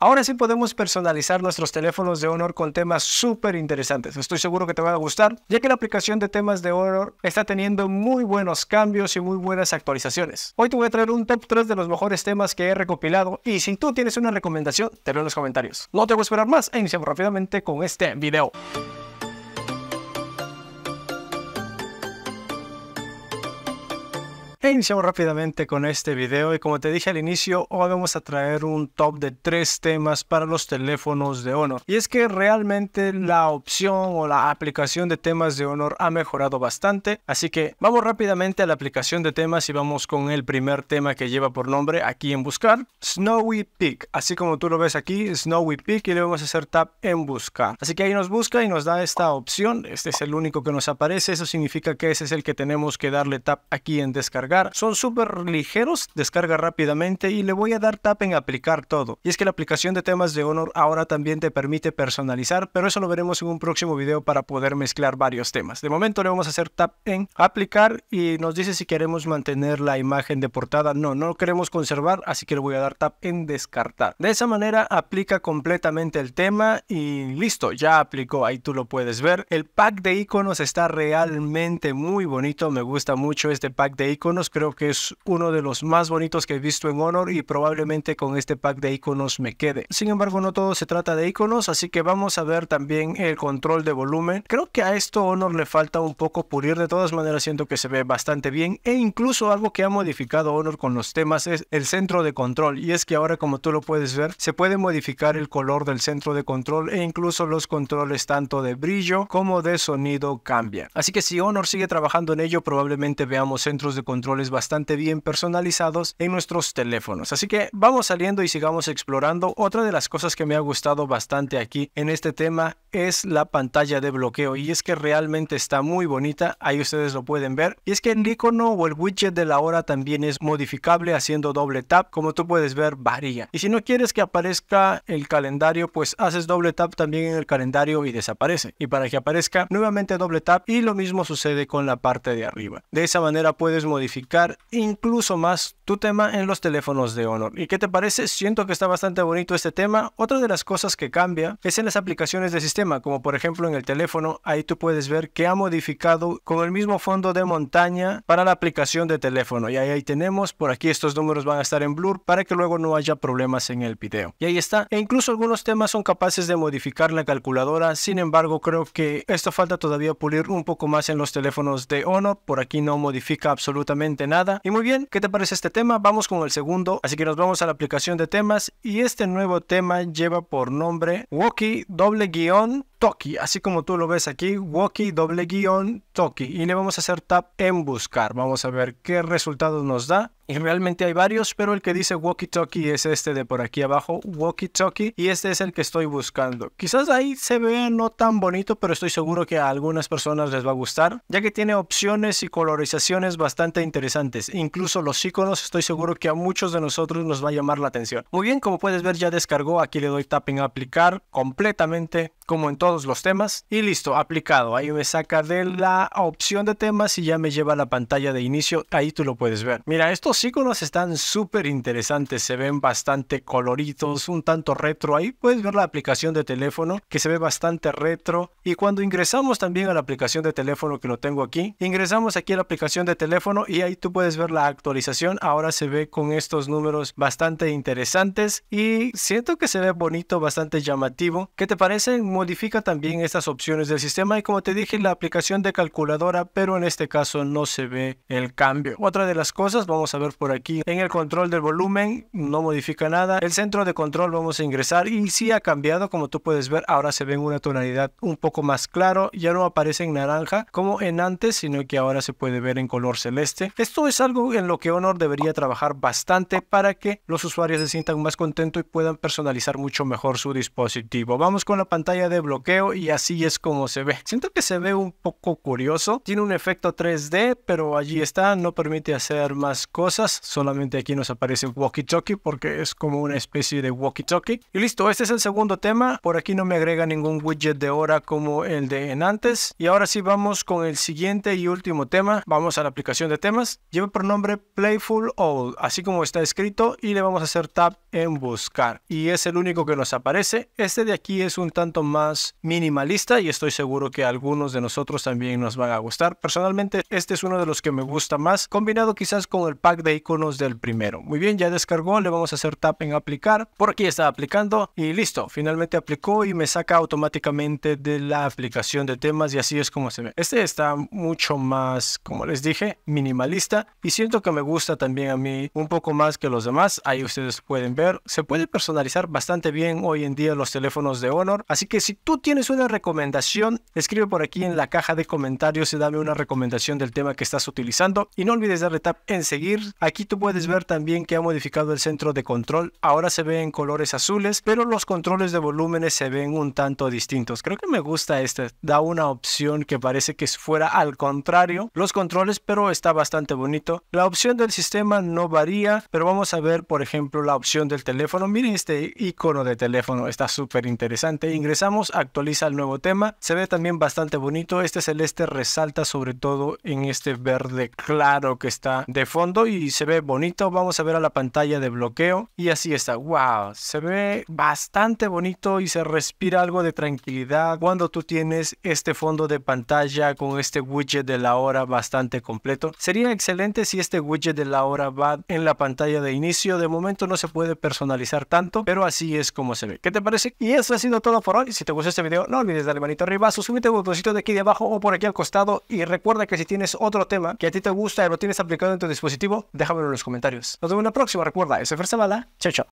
Ahora sí podemos personalizar nuestros teléfonos de Honor con temas súper interesantes. Estoy seguro que te van a gustar, ya que la aplicación de temas de Honor está teniendo muy buenos cambios y muy buenas actualizaciones. Hoy te voy a traer un top 3 de los mejores temas que he recopilado y si tú tienes una recomendación, te lo en los comentarios. No te voy a esperar más e iniciamos rápidamente con este video. iniciamos rápidamente con este video y como te dije al inicio, hoy vamos a traer un top de tres temas para los teléfonos de Honor. Y es que realmente la opción o la aplicación de temas de Honor ha mejorado bastante, así que vamos rápidamente a la aplicación de temas y vamos con el primer tema que lleva por nombre aquí en buscar, Snowy Peak, así como tú lo ves aquí, Snowy Peak y le vamos a hacer tap en buscar. Así que ahí nos busca y nos da esta opción, este es el único que nos aparece, eso significa que ese es el que tenemos que darle tap aquí en descargar son súper ligeros, descarga rápidamente y le voy a dar tap en aplicar todo. Y es que la aplicación de temas de Honor ahora también te permite personalizar, pero eso lo veremos en un próximo video para poder mezclar varios temas. De momento le vamos a hacer tap en aplicar y nos dice si queremos mantener la imagen de portada. No, no lo queremos conservar, así que le voy a dar tap en descartar. De esa manera aplica completamente el tema y listo, ya aplicó. Ahí tú lo puedes ver. El pack de iconos está realmente muy bonito. Me gusta mucho este pack de iconos creo que es uno de los más bonitos que he visto en Honor y probablemente con este pack de iconos me quede. Sin embargo, no todo se trata de iconos, así que vamos a ver también el control de volumen. Creo que a esto Honor le falta un poco pulir, de todas maneras siento que se ve bastante bien e incluso algo que ha modificado Honor con los temas es el centro de control y es que ahora como tú lo puedes ver, se puede modificar el color del centro de control e incluso los controles tanto de brillo como de sonido cambian Así que si Honor sigue trabajando en ello, probablemente veamos centros de control bastante bien personalizados en nuestros teléfonos. Así que vamos saliendo y sigamos explorando. Otra de las cosas que me ha gustado bastante aquí en este tema es la pantalla de bloqueo y es que realmente está muy bonita. Ahí ustedes lo pueden ver. Y es que el icono o el widget de la hora también es modificable haciendo doble tap. Como tú puedes ver, varía. Y si no quieres que aparezca el calendario, pues haces doble tap también en el calendario y desaparece. Y para que aparezca, nuevamente doble tap y lo mismo sucede con la parte de arriba. De esa manera puedes modificar incluso más tu tema en los teléfonos de Honor. ¿Y qué te parece? Siento que está bastante bonito este tema. Otra de las cosas que cambia es en las aplicaciones de sistema, como por ejemplo en el teléfono, ahí tú puedes ver que ha modificado con el mismo fondo de montaña para la aplicación de teléfono. Y ahí, ahí tenemos, por aquí estos números van a estar en blur para que luego no haya problemas en el video. Y ahí está. E incluso algunos temas son capaces de modificar la calculadora. Sin embargo, creo que esto falta todavía pulir un poco más en los teléfonos de Honor. Por aquí no modifica absolutamente nada. Y muy bien, ¿qué te parece este tema? Vamos con el segundo, así que nos vamos a la aplicación de temas y este nuevo tema lleva por nombre Woki doble guión Toki, así como tú lo ves aquí, Woki doble guión Toki. Y le vamos a hacer tap en buscar. Vamos a ver qué resultados nos da. Y realmente hay varios, pero el que dice Woki Toki es este de por aquí abajo, Woki Toki. Y este es el que estoy buscando. Quizás ahí se vea no tan bonito, pero estoy seguro que a algunas personas les va a gustar, ya que tiene opciones y colorizaciones bastante interesantes. Incluso los iconos, estoy seguro que a muchos de nosotros nos va a llamar la atención. Muy bien, como puedes ver, ya descargó. Aquí le doy tap en aplicar completamente, como en todos los temas y listo, aplicado. Ahí me saca de la opción de temas y ya me lleva a la pantalla de inicio. Ahí tú lo puedes ver. Mira, estos iconos están súper interesantes. Se ven bastante coloritos un tanto retro. Ahí puedes ver la aplicación de teléfono que se ve bastante retro. Y cuando ingresamos también a la aplicación de teléfono que lo tengo aquí, ingresamos aquí a la aplicación de teléfono y ahí tú puedes ver la actualización. Ahora se ve con estos números bastante interesantes y siento que se ve bonito, bastante llamativo. ¿Qué te parece? Modifica también estas opciones del sistema y como te dije la aplicación de calculadora, pero en este caso no se ve el cambio. Otra de las cosas vamos a ver por aquí en el control del volumen, no modifica nada. El centro de control vamos a ingresar y si ha cambiado, como tú puedes ver, ahora se ve en una tonalidad un poco más claro, ya no aparece en naranja como en antes, sino que ahora se puede ver en color celeste. Esto es algo en lo que Honor debería trabajar bastante para que los usuarios se sientan más contentos y puedan personalizar mucho mejor su dispositivo. Vamos con la pantalla de bloqueo y así es como se ve. Siento que se ve un poco curioso, tiene un efecto 3D, pero allí está, no permite hacer más cosas, solamente aquí nos aparece walkie-talkie porque es como una especie de walkie-talkie. Y listo, este es el segundo tema, por aquí no me agrega ningún widget de hora como el de antes. Y ahora sí vamos con el siguiente y último tema, vamos a la aplicación de temas, lleva por nombre Playful Old. así como está escrito y le vamos a hacer tap en buscar. Y es el único que nos aparece, este de aquí es un tanto más minimalista y estoy seguro que algunos de nosotros también nos van a gustar. Personalmente este es uno de los que me gusta más, combinado quizás con el pack de iconos del primero. Muy bien, ya descargó, le vamos a hacer tap en aplicar. Por aquí está aplicando y listo, finalmente aplicó y me saca automáticamente de la aplicación de temas y así es como se ve. Este está mucho más, como les dije, minimalista y siento que me gusta también a mí un poco más que los demás. Ahí ustedes pueden ver, se puede personalizar bastante bien hoy en día los teléfonos de Honor, así que si tú tienes una recomendación, escribe por aquí en la caja de comentarios y dame una recomendación del tema que estás utilizando. Y no olvides darle tap en seguir. Aquí tú puedes ver también que ha modificado el centro de control. Ahora se ve en colores azules, pero los controles de volúmenes se ven un tanto distintos. Creo que me gusta este. Da una opción que parece que fuera al contrario los controles, pero está bastante bonito. La opción del sistema no varía, pero vamos a ver, por ejemplo, la opción del teléfono. Miren este icono de teléfono, está súper interesante. Ingresamos a actualiza el nuevo tema. Se ve también bastante bonito. Este celeste resalta sobre todo en este verde claro que está de fondo y se ve bonito. Vamos a ver a la pantalla de bloqueo y así está. ¡Wow! Se ve bastante bonito y se respira algo de tranquilidad cuando tú tienes este fondo de pantalla con este widget de la hora bastante completo. Sería excelente si este widget de la hora va en la pantalla de inicio. De momento no se puede personalizar tanto, pero así es como se ve. ¿Qué te parece? Y eso ha sido todo por hoy. Si te gustó este este video, no olvides darle manito arriba, suscríbete al botoncito de aquí de abajo o por aquí al costado y recuerda que si tienes otro tema que a ti te gusta y lo tienes aplicado en tu dispositivo, déjamelo en los comentarios. Nos vemos en la próxima, recuerda, ese Fer Ferzabala, chao chao.